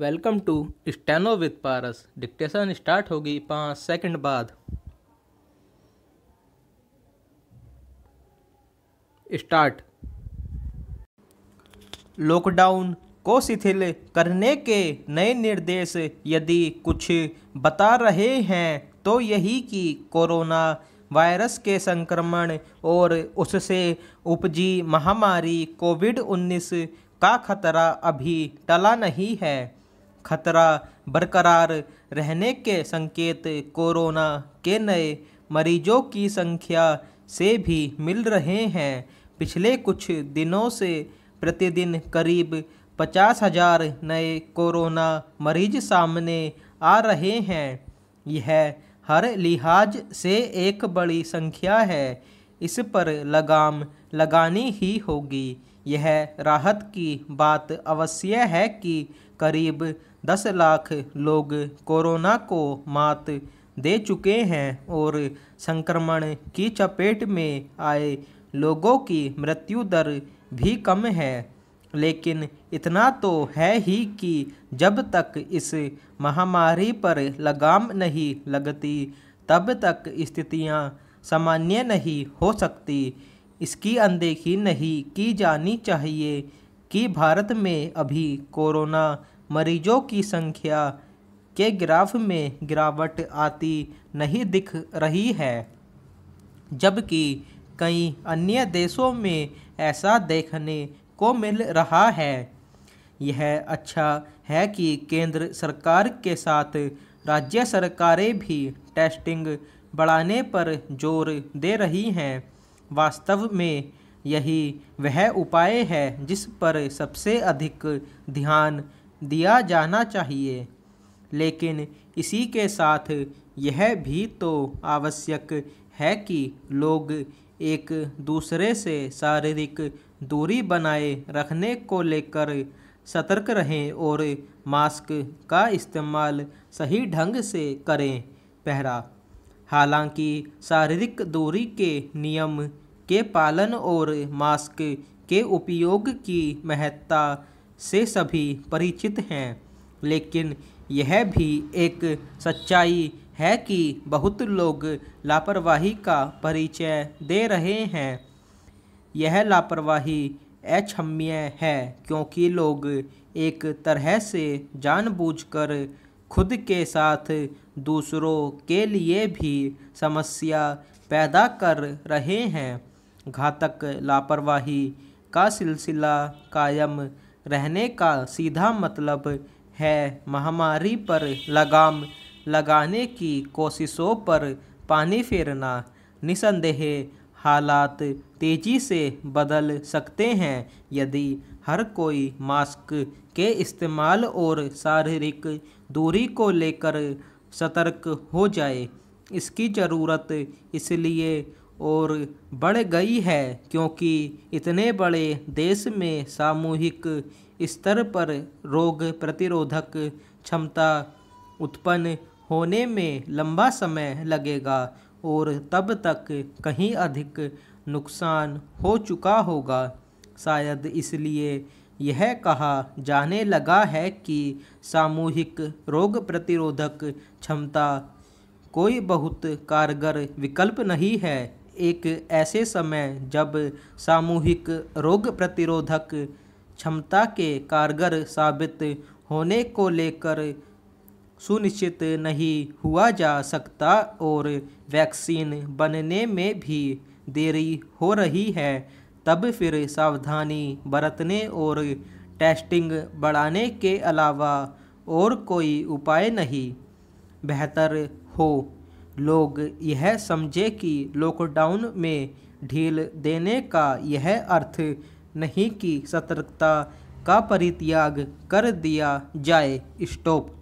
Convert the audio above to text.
welcome to steno with Paras dictation start होगी पाँच second बाद स्टार्ट लॉकडाउन को शिथिल करने के नए निर्देश यदि कुछ बता रहे हैं तो यही कि कोरोना वायरस के संक्रमण और उससे उपजी महामारी कोविड 19 का खतरा अभी टला नहीं है खतरा बरकरार रहने के संकेत कोरोना के नए मरीजों की संख्या से भी मिल रहे हैं पिछले कुछ दिनों से प्रतिदिन करीब पचास हजार नए कोरोना मरीज सामने आ रहे हैं यह हर लिहाज से एक बड़ी संख्या है इस पर लगाम लगानी ही होगी यह राहत की बात अवश्य है कि करीब दस लाख लोग कोरोना को मात दे चुके हैं और संक्रमण की चपेट में आए लोगों की मृत्यु दर भी कम है लेकिन इतना तो है ही कि जब तक इस महामारी पर लगाम नहीं लगती तब तक स्थितियां सामान्य नहीं हो सकती इसकी अनदेखी नहीं की जानी चाहिए कि भारत में अभी कोरोना मरीजों की संख्या के ग्राफ में गिरावट आती नहीं दिख रही है जबकि कई अन्य देशों में ऐसा देखने को मिल रहा है यह अच्छा है कि केंद्र सरकार के साथ राज्य सरकारें भी टेस्टिंग बढ़ाने पर जोर दे रही हैं वास्तव में यही वह उपाय है जिस पर सबसे अधिक ध्यान दिया जाना चाहिए लेकिन इसी के साथ यह भी तो आवश्यक है कि लोग एक दूसरे से शारीरिक दूरी बनाए रखने को लेकर सतर्क रहें और मास्क का इस्तेमाल सही ढंग से करें पहरा हालांकि शारीरिक दूरी के नियम के पालन और मास्क के उपयोग की महत्ता से सभी परिचित हैं लेकिन यह भी एक सच्चाई है कि बहुत लोग लापरवाही का परिचय दे रहे हैं यह लापरवाही अक्षम्य है क्योंकि लोग एक तरह से जानबूझकर खुद के साथ दूसरों के लिए भी समस्या पैदा कर रहे हैं घातक लापरवाही का सिलसिला कायम रहने का सीधा मतलब है महामारी पर लगाम लगाने की कोशिशों पर पानी फेरना निसंदेह हालात तेजी से बदल सकते हैं यदि हर कोई मास्क के इस्तेमाल और शारीरिक दूरी को लेकर सतर्क हो जाए इसकी ज़रूरत इसलिए और बढ़ गई है क्योंकि इतने बड़े देश में सामूहिक स्तर पर रोग प्रतिरोधक क्षमता उत्पन्न होने में लंबा समय लगेगा और तब तक कहीं अधिक नुकसान हो चुका होगा शायद इसलिए यह कहा जाने लगा है कि सामूहिक रोग प्रतिरोधक क्षमता कोई बहुत कारगर विकल्प नहीं है एक ऐसे समय जब सामूहिक रोग प्रतिरोधक क्षमता के कारगर साबित होने को लेकर सुनिश्चित नहीं हुआ जा सकता और वैक्सीन बनने में भी देरी हो रही है तब फिर सावधानी बरतने और टेस्टिंग बढ़ाने के अलावा और कोई उपाय नहीं बेहतर हो लोग यह समझे कि लॉकडाउन में ढील देने का यह अर्थ नहीं कि सतर्कता का परित्याग कर दिया जाए स्टॉप